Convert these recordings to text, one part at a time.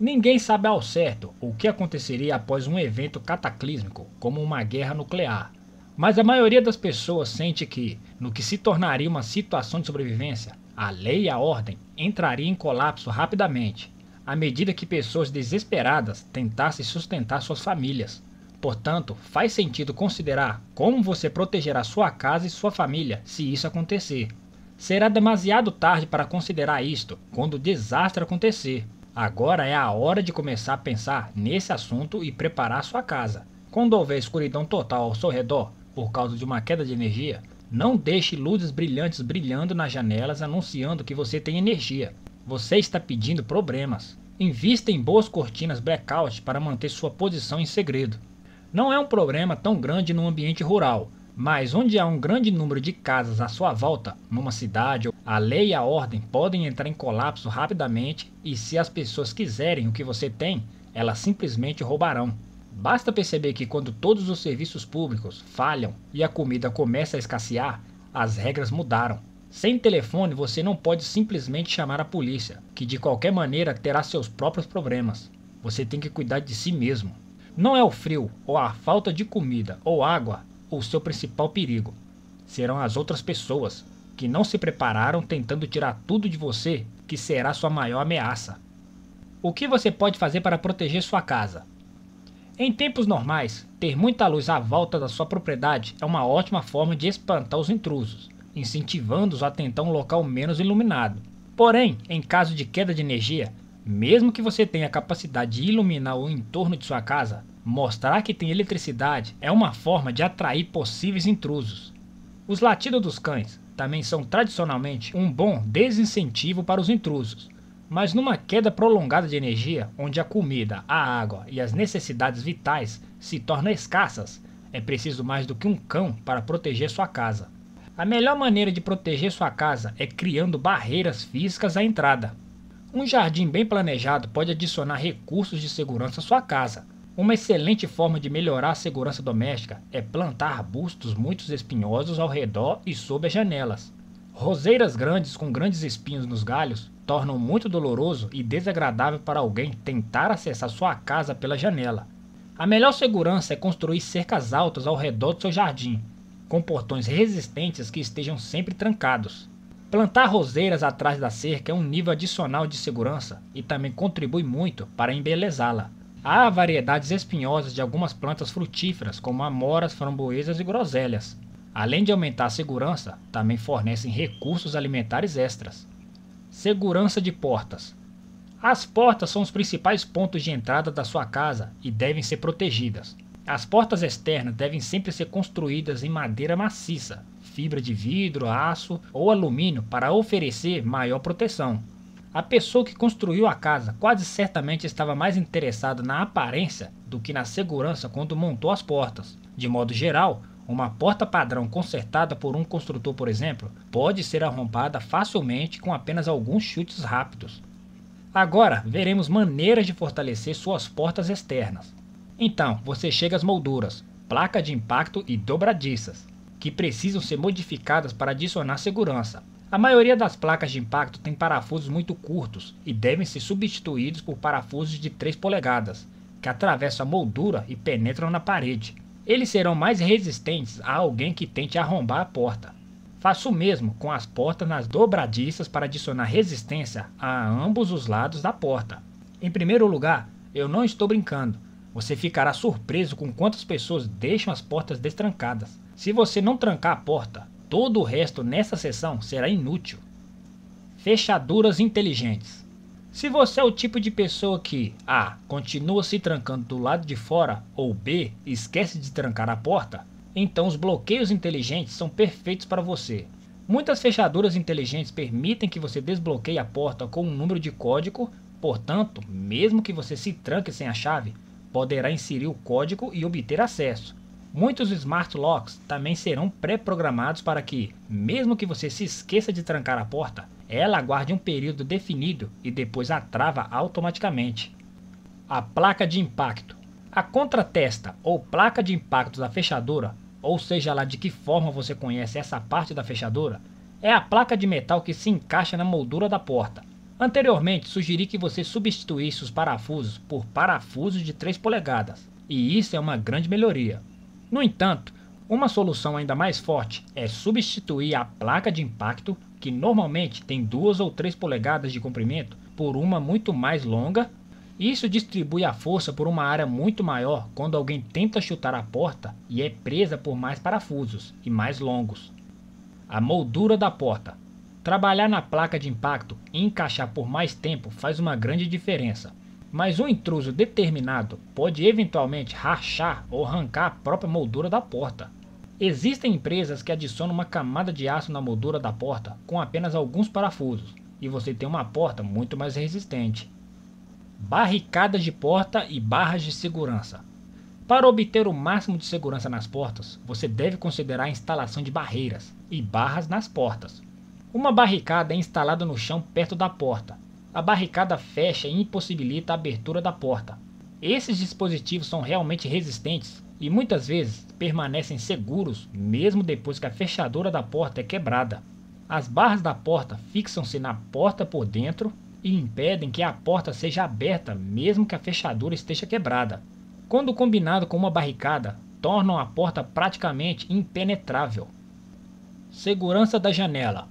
Ninguém sabe ao certo o que aconteceria após um evento cataclísmico, como uma guerra nuclear. Mas a maioria das pessoas sente que, no que se tornaria uma situação de sobrevivência, a lei e a ordem entraria em colapso rapidamente, à medida que pessoas desesperadas tentassem sustentar suas famílias. Portanto, faz sentido considerar como você protegerá sua casa e sua família se isso acontecer. Será demasiado tarde para considerar isto quando o desastre acontecer. Agora é a hora de começar a pensar nesse assunto e preparar sua casa. Quando houver escuridão total ao seu redor por causa de uma queda de energia, não deixe luzes brilhantes brilhando nas janelas anunciando que você tem energia. Você está pedindo problemas. Invista em boas cortinas blackout para manter sua posição em segredo. Não é um problema tão grande no ambiente rural, mas onde há um grande número de casas à sua volta, numa cidade a lei e a ordem podem entrar em colapso rapidamente e se as pessoas quiserem o que você tem, elas simplesmente roubarão. Basta perceber que quando todos os serviços públicos falham e a comida começa a escassear, as regras mudaram. Sem telefone, você não pode simplesmente chamar a polícia, que de qualquer maneira terá seus próprios problemas. Você tem que cuidar de si mesmo. Não é o frio ou a falta de comida ou água o seu principal perigo. Serão as outras pessoas, que não se prepararam tentando tirar tudo de você, que será sua maior ameaça. O que você pode fazer para proteger sua casa? Em tempos normais, ter muita luz à volta da sua propriedade é uma ótima forma de espantar os intrusos, incentivando-os a tentar um local menos iluminado. Porém, em caso de queda de energia, mesmo que você tenha a capacidade de iluminar o entorno de sua casa, mostrar que tem eletricidade é uma forma de atrair possíveis intrusos. Os latidos dos cães, também são tradicionalmente um bom desincentivo para os intrusos. Mas numa queda prolongada de energia, onde a comida, a água e as necessidades vitais se tornam escassas, é preciso mais do que um cão para proteger sua casa. A melhor maneira de proteger sua casa é criando barreiras físicas à entrada. Um jardim bem planejado pode adicionar recursos de segurança à sua casa, uma excelente forma de melhorar a segurança doméstica é plantar arbustos muito espinhosos ao redor e sob as janelas. Roseiras grandes com grandes espinhos nos galhos tornam muito doloroso e desagradável para alguém tentar acessar sua casa pela janela. A melhor segurança é construir cercas altas ao redor do seu jardim, com portões resistentes que estejam sempre trancados. Plantar roseiras atrás da cerca é um nível adicional de segurança e também contribui muito para embelezá-la. Há variedades espinhosas de algumas plantas frutíferas, como amoras, framboesas e groselhas. Além de aumentar a segurança, também fornecem recursos alimentares extras. Segurança de portas. As portas são os principais pontos de entrada da sua casa e devem ser protegidas. As portas externas devem sempre ser construídas em madeira maciça, fibra de vidro, aço ou alumínio para oferecer maior proteção. A pessoa que construiu a casa quase certamente estava mais interessada na aparência do que na segurança quando montou as portas. De modo geral, uma porta padrão consertada por um construtor, por exemplo, pode ser arrombada facilmente com apenas alguns chutes rápidos. Agora veremos maneiras de fortalecer suas portas externas. Então, você chega às molduras, placa de impacto e dobradiças, que precisam ser modificadas para adicionar segurança. A maioria das placas de impacto tem parafusos muito curtos e devem ser substituídos por parafusos de 3 polegadas, que atravessam a moldura e penetram na parede. Eles serão mais resistentes a alguém que tente arrombar a porta. Faço o mesmo com as portas nas dobradiças para adicionar resistência a ambos os lados da porta. Em primeiro lugar, eu não estou brincando. Você ficará surpreso com quantas pessoas deixam as portas destrancadas. Se você não trancar a porta, Todo o resto nessa sessão será inútil. Fechaduras inteligentes. Se você é o tipo de pessoa que A. continua se trancando do lado de fora ou B. esquece de trancar a porta, então os bloqueios inteligentes são perfeitos para você. Muitas fechaduras inteligentes permitem que você desbloqueie a porta com um número de código, portanto, mesmo que você se tranque sem a chave, poderá inserir o código e obter acesso. Muitos smart locks também serão pré-programados para que, mesmo que você se esqueça de trancar a porta, ela aguarde um período definido e depois a trava automaticamente. A placa de impacto. A contratesta ou placa de impacto da fechadura, ou seja lá de que forma você conhece essa parte da fechadura, é a placa de metal que se encaixa na moldura da porta. Anteriormente, sugeri que você substituísse os parafusos por parafusos de 3 polegadas, e isso é uma grande melhoria. No entanto, uma solução ainda mais forte é substituir a placa de impacto, que normalmente tem 2 ou 3 polegadas de comprimento, por uma muito mais longa. Isso distribui a força por uma área muito maior quando alguém tenta chutar a porta e é presa por mais parafusos e mais longos. A moldura da porta. Trabalhar na placa de impacto e encaixar por mais tempo faz uma grande diferença mas um intruso determinado pode eventualmente rachar ou arrancar a própria moldura da porta. Existem empresas que adicionam uma camada de aço na moldura da porta com apenas alguns parafusos, e você tem uma porta muito mais resistente. Barricadas de porta e barras de segurança. Para obter o máximo de segurança nas portas, você deve considerar a instalação de barreiras e barras nas portas. Uma barricada é instalada no chão perto da porta a barricada fecha e impossibilita a abertura da porta. Esses dispositivos são realmente resistentes e muitas vezes permanecem seguros mesmo depois que a fechadura da porta é quebrada. As barras da porta fixam-se na porta por dentro e impedem que a porta seja aberta mesmo que a fechadura esteja quebrada. Quando combinado com uma barricada, tornam a porta praticamente impenetrável. Segurança da janela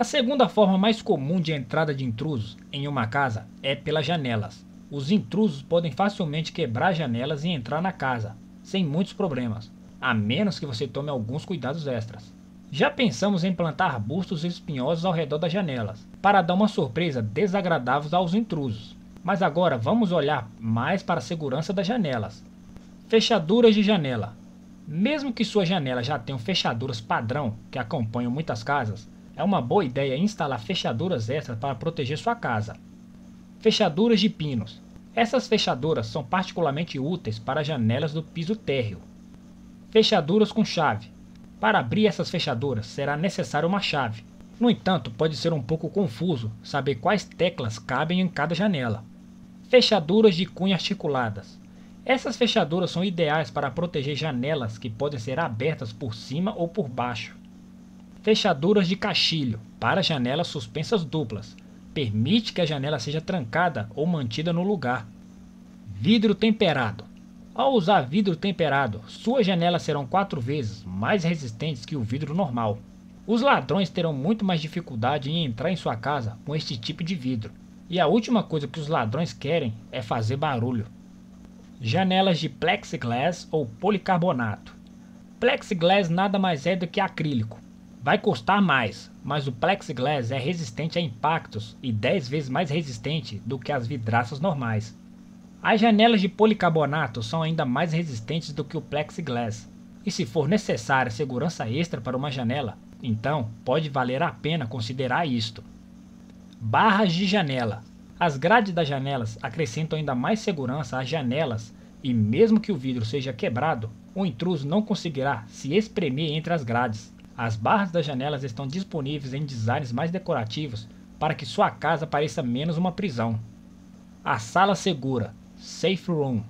a segunda forma mais comum de entrada de intrusos em uma casa é pelas janelas. Os intrusos podem facilmente quebrar janelas e entrar na casa, sem muitos problemas, a menos que você tome alguns cuidados extras. Já pensamos em plantar arbustos espinhosos ao redor das janelas, para dar uma surpresa desagradável aos intrusos. Mas agora vamos olhar mais para a segurança das janelas. Fechaduras de janela. Mesmo que sua janela já tenha fechaduras padrão que acompanham muitas casas, é uma boa ideia instalar fechaduras extras para proteger sua casa. Fechaduras de pinos. Essas fechaduras são particularmente úteis para janelas do piso térreo. Fechaduras com chave. Para abrir essas fechaduras será necessário uma chave. No entanto, pode ser um pouco confuso saber quais teclas cabem em cada janela. Fechaduras de cunha articuladas. Essas fechaduras são ideais para proteger janelas que podem ser abertas por cima ou por baixo. Fechaduras de caixilho para janelas suspensas duplas. Permite que a janela seja trancada ou mantida no lugar. Vidro temperado. Ao usar vidro temperado, suas janelas serão quatro vezes mais resistentes que o vidro normal. Os ladrões terão muito mais dificuldade em entrar em sua casa com este tipo de vidro. E a última coisa que os ladrões querem é fazer barulho. Janelas de plexiglass ou policarbonato. Plexiglass nada mais é do que acrílico. Vai custar mais, mas o plexiglass é resistente a impactos e 10 vezes mais resistente do que as vidraças normais. As janelas de policarbonato são ainda mais resistentes do que o plexiglass, e se for necessária segurança extra para uma janela, então pode valer a pena considerar isto. Barras de janela. As grades das janelas acrescentam ainda mais segurança às janelas e mesmo que o vidro seja quebrado, o intruso não conseguirá se espremer entre as grades. As barras das janelas estão disponíveis em designs mais decorativos para que sua casa pareça menos uma prisão. A sala segura, safe room.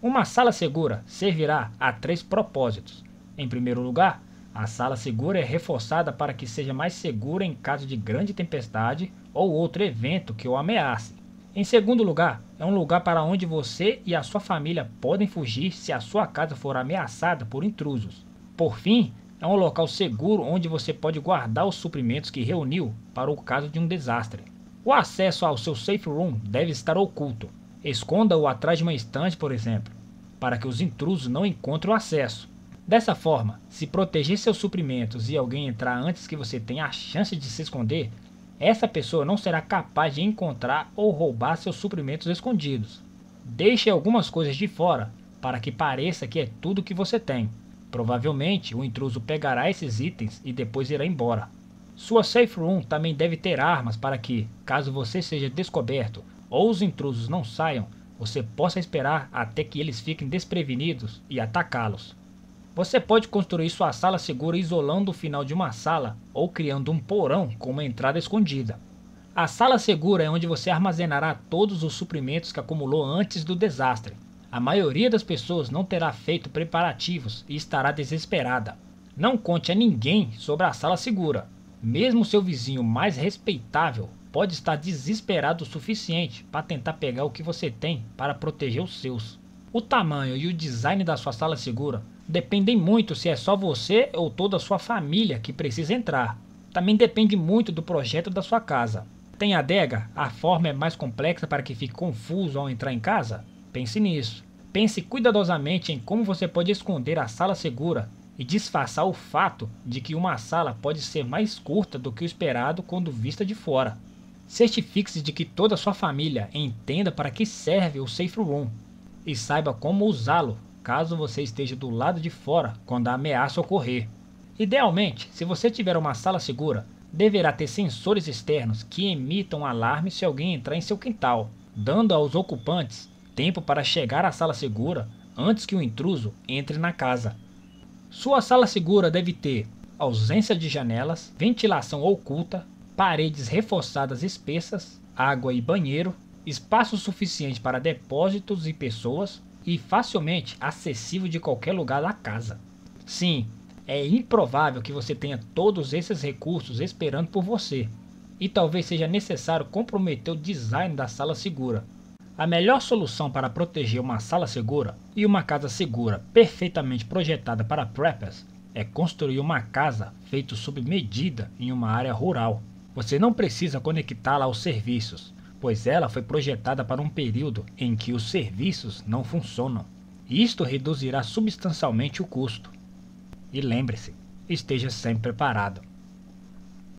Uma sala segura servirá a três propósitos. Em primeiro lugar, a sala segura é reforçada para que seja mais segura em caso de grande tempestade ou outro evento que o ameace. Em segundo lugar, é um lugar para onde você e a sua família podem fugir se a sua casa for ameaçada por intrusos. Por fim, é um local seguro onde você pode guardar os suprimentos que reuniu para o caso de um desastre. O acesso ao seu safe room deve estar oculto. Esconda-o atrás de uma estante, por exemplo, para que os intrusos não encontrem o acesso. Dessa forma, se proteger seus suprimentos e alguém entrar antes que você tenha a chance de se esconder, essa pessoa não será capaz de encontrar ou roubar seus suprimentos escondidos. Deixe algumas coisas de fora para que pareça que é tudo que você tem. Provavelmente, o intruso pegará esses itens e depois irá embora. Sua safe room também deve ter armas para que, caso você seja descoberto ou os intrusos não saiam, você possa esperar até que eles fiquem desprevenidos e atacá-los. Você pode construir sua sala segura isolando o final de uma sala ou criando um porão com uma entrada escondida. A sala segura é onde você armazenará todos os suprimentos que acumulou antes do desastre, a maioria das pessoas não terá feito preparativos e estará desesperada. Não conte a ninguém sobre a sala segura. Mesmo seu vizinho mais respeitável pode estar desesperado o suficiente para tentar pegar o que você tem para proteger os seus. O tamanho e o design da sua sala segura dependem muito se é só você ou toda a sua família que precisa entrar. Também depende muito do projeto da sua casa. Tem adega? A forma é mais complexa para que fique confuso ao entrar em casa? Pense nisso. Pense cuidadosamente em como você pode esconder a sala segura e disfarçar o fato de que uma sala pode ser mais curta do que o esperado quando vista de fora. Certifique-se de que toda a sua família entenda para que serve o Safe Room e saiba como usá-lo caso você esteja do lado de fora quando a ameaça ocorrer. Idealmente, se você tiver uma sala segura, deverá ter sensores externos que emitam alarme se alguém entrar em seu quintal, dando aos ocupantes tempo para chegar à sala segura antes que o intruso entre na casa. Sua sala segura deve ter ausência de janelas, ventilação oculta, paredes reforçadas espessas, água e banheiro, espaço suficiente para depósitos e pessoas e facilmente acessível de qualquer lugar da casa. Sim, é improvável que você tenha todos esses recursos esperando por você, e talvez seja necessário comprometer o design da sala segura. A melhor solução para proteger uma sala segura e uma casa segura perfeitamente projetada para preppers é construir uma casa feita sob medida em uma área rural. Você não precisa conectá-la aos serviços, pois ela foi projetada para um período em que os serviços não funcionam. Isto reduzirá substancialmente o custo. E lembre-se, esteja sempre preparado.